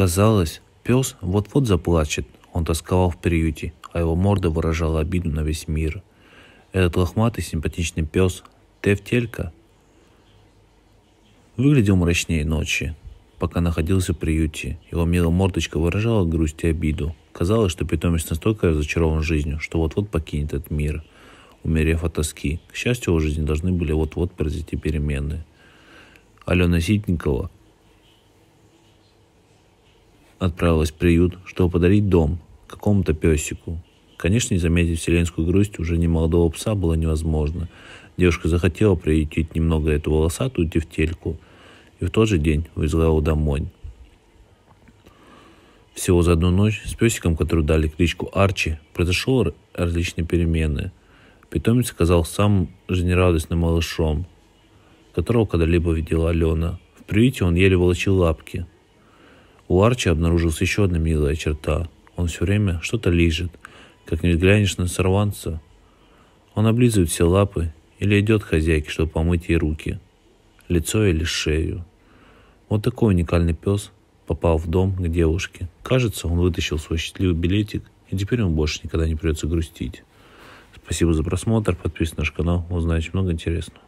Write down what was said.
Казалось, пес вот-вот заплачет. Он тосковал в приюте, а его морда выражала обиду на весь мир. Этот лохматый симпатичный пес Тевтелька выглядел мрачнее ночи, пока находился в приюте. Его милая мордочка выражала грусть и обиду. Казалось, что питомец настолько разочарован жизнью, что вот-вот покинет этот мир, умерев от тоски. К счастью, в жизни должны были вот-вот произойти перемены. Алена Ситникова отправилась в приют, чтобы подарить дом какому-то песику. Конечно, не заметить вселенскую грусть уже не молодого пса было невозможно. Девушка захотела приютить немного эту волосатую тефтельку и в тот же день увезла его домой. Всего за одну ночь с песиком, который дали кличку Арчи, произошло различные перемены. Питомец оказался самым жизнерадостным малышом, которого когда-либо видела Алена. В приюте он еле волочил лапки – у Арчи обнаружилась еще одна милая черта. Он все время что-то лижет. Как не взглянешь на сорванца, он облизывает все лапы или идет к хозяйке, чтобы помыть ей руки, лицо или шею. Вот такой уникальный пес попал в дом к девушке. Кажется, он вытащил свой счастливый билетик, и теперь ему больше никогда не придется грустить. Спасибо за просмотр, подписывайтесь на наш канал, узнаете много интересного.